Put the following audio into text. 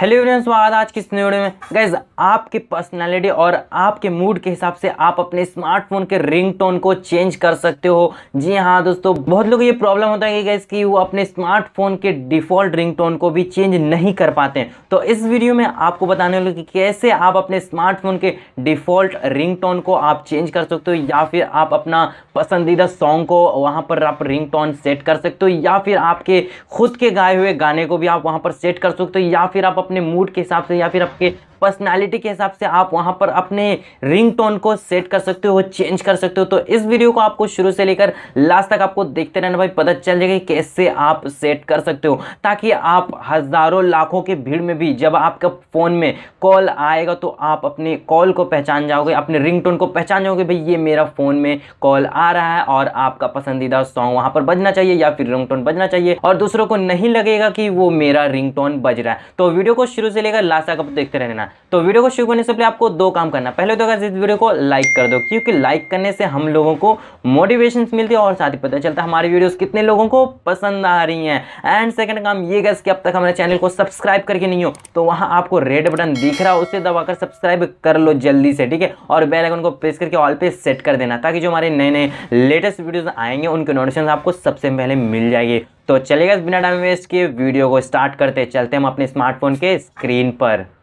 hello everyone स्वागत आज की नए वीडियो में गैज आपके पर्सनालिटी और आपके मूड के हिसाब से आप अपने स्मार्टफोन के रिंगटोन को चेंज कर सकते हो जी हाँ दोस्तों बहुत लोग ये प्रॉब्लम होता है कि गैस कि वो अपने स्मार्टफोन के डिफ़ॉल्ट रिंगटोन को भी चेंज नहीं कर पाते तो इस वीडियो में आपको बताने वाले कि कैसे आप अपने स्मार्टफोन के डिफ़ॉल्ट रिंग को आप चेंज कर सकते हो या फिर आप अपना पसंदीदा सॉन्ग को वहाँ पर आप रिंग सेट कर सकते हो या फिर आपके खुद के गाए हुए गाने को भी आप वहाँ पर सेट कर सकते हो या फिर आप अपने मूड के हिसाब से या फिर आपके पर्सनालिटी के हिसाब से आप वहाँ पर अपने रिंग टोन को सेट कर सकते हो चेंज कर सकते हो तो इस वीडियो को आपको शुरू से लेकर लास्ट तक आपको देखते रहना भाई पता चल जाएगा कि कैसे आप सेट कर सकते हो ताकि आप हज़ारों लाखों की भीड़ में भी जब आपका फ़ोन में कॉल आएगा तो आप अपने कॉल को पहचान जाओगे अपने रिंग को पहचान जाओगे भाई ये मेरा फ़ोन में कॉल आ रहा है और आपका पसंदीदा सॉन्ग वहाँ पर बजना चाहिए या फिर रिंग बजना चाहिए और दूसरों को नहीं लगेगा कि वो मेरा रिंग बज रहा है तो वीडियो को शुरू से लेकर लास्ट तक आप देखते रहना तो वीडियो को शुरू करने से पहले आपको दो काम करना पहले तो अगर इस वीडियो को लाइक कर दो क्योंकि लाइक करने से हम लोगों को मोटिवेशन मिलती है और साथ ही पता चलता है हमारी वीडियोस कितने लोगों को पसंद आ रही हैं एंड सेकंड काम ये गैस कि अब तक हमारे चैनल को सब्सक्राइब करके नहीं हो तो वहाँ आपको रेड बटन दिख रहा है उसे दबाकर सब्सक्राइब कर लो जल्दी से ठीक है और बेलाइकन को प्रेस करके ऑल पे सेट कर देना ताकि जो हमारे नए नए लेटेस्ट वीडियोज आएंगे उनके नोटिफिकेशन आपको सबसे पहले मिल जाएगी तो चलेगा बिना टाइम वेस्ट के वीडियो को स्टार्ट करते चलते हम अपने स्मार्टफोन के स्क्रीन पर